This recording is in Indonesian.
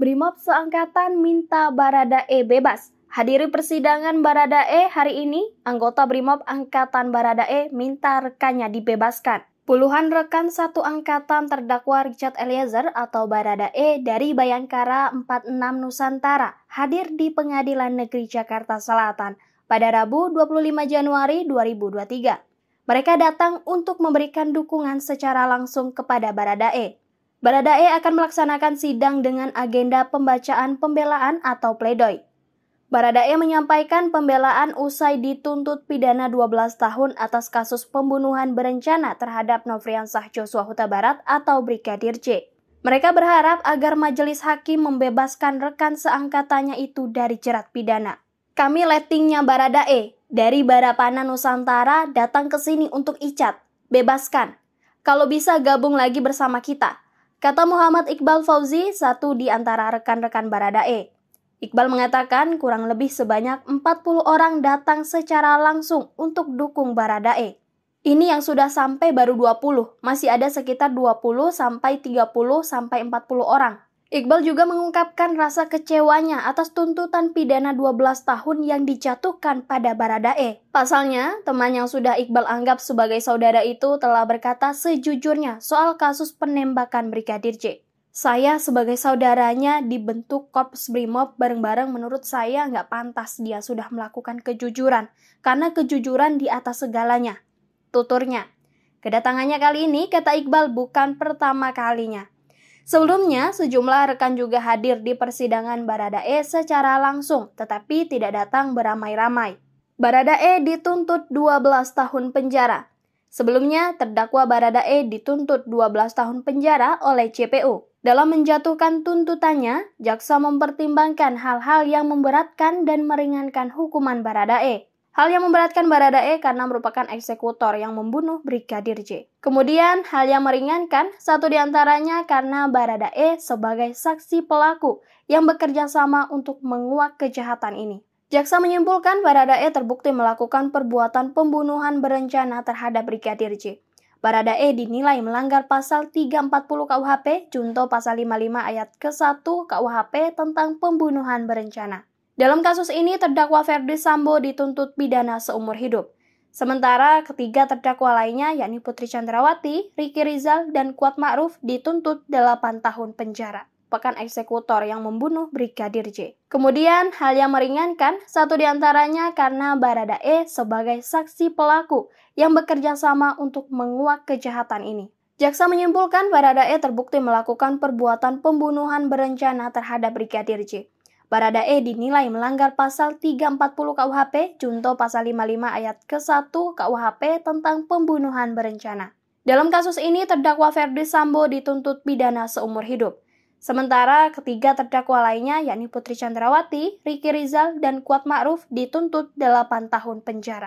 Brimob seangkatan minta Baradae bebas. Hadiri persidangan Baradae hari ini, anggota Brimob Angkatan Baradae minta rekannya dibebaskan. Puluhan rekan satu angkatan terdakwa Richard Eliezer atau Baradae dari Bayangkara 46 Nusantara hadir di Pengadilan Negeri Jakarta Selatan pada Rabu 25 Januari 2023. Mereka datang untuk memberikan dukungan secara langsung kepada Baradae. Baradae akan melaksanakan sidang dengan agenda pembacaan pembelaan atau pledoi. Baradae menyampaikan pembelaan usai dituntut pidana 12 tahun atas kasus pembunuhan berencana terhadap Nofriansah Joshua Huta Barat atau Brigadir J. Mereka berharap agar majelis hakim membebaskan rekan seangkatannya itu dari jerat pidana. Kami lettingnya Baradae dari Barapana Nusantara datang ke sini untuk icat, bebaskan. Kalau bisa gabung lagi bersama kita, Kata Muhammad Iqbal Fauzi, satu di antara rekan-rekan Baradae. Iqbal mengatakan kurang lebih sebanyak 40 orang datang secara langsung untuk dukung Baradae. Ini yang sudah sampai baru 20, masih ada sekitar 20 sampai 30 sampai 40 orang Iqbal juga mengungkapkan rasa kecewanya atas tuntutan pidana 12 tahun yang dijatuhkan pada Baradae. Pasalnya, teman yang sudah Iqbal anggap sebagai saudara itu telah berkata sejujurnya soal kasus penembakan Brigadir J. Saya sebagai saudaranya dibentuk Korps Brimob bareng-bareng menurut saya nggak pantas dia sudah melakukan kejujuran, karena kejujuran di atas segalanya. Tuturnya. Kedatangannya kali ini, kata Iqbal, bukan pertama kalinya. Sebelumnya, sejumlah rekan juga hadir di persidangan Baradae secara langsung, tetapi tidak datang beramai-ramai. Baradae dituntut 12 tahun penjara. Sebelumnya, terdakwa Baradae dituntut 12 tahun penjara oleh CPU. Dalam menjatuhkan tuntutannya, jaksa mempertimbangkan hal-hal yang memberatkan dan meringankan hukuman Baradae. Hal yang memberatkan Baradae karena merupakan eksekutor yang membunuh Brigadir J. Kemudian, hal yang meringankan, satu diantaranya karena Baradae sebagai saksi pelaku yang bekerja sama untuk menguak kejahatan ini. Jaksa menyimpulkan Baradae terbukti melakukan perbuatan pembunuhan berencana terhadap Brigadir J. Baradae dinilai melanggar pasal 340 KUHP junto pasal 55 ayat ke-1 KUHP tentang pembunuhan berencana. Dalam kasus ini, terdakwa Ferdi Sambo dituntut pidana seumur hidup. Sementara ketiga terdakwa lainnya, yakni Putri Chandrawati, Riki Rizal, dan Kuat Ma'ruf dituntut 8 tahun penjara Pekan eksekutor yang membunuh Brigadir J. Kemudian, hal yang meringankan, satu diantaranya karena Barada E sebagai saksi pelaku yang bekerja sama untuk menguak kejahatan ini. Jaksa menyimpulkan Barada E terbukti melakukan perbuatan pembunuhan berencana terhadap Brigadir J. Baradae dinilai melanggar pasal 340 KUHP junto pasal 55 ayat ke-1 KUHP tentang pembunuhan berencana. Dalam kasus ini terdakwa Ferdi Sambo dituntut pidana seumur hidup. Sementara ketiga terdakwa lainnya yakni Putri Chandrawati, Riki Rizal, dan Kuat Ma'ruf dituntut 8 tahun penjara.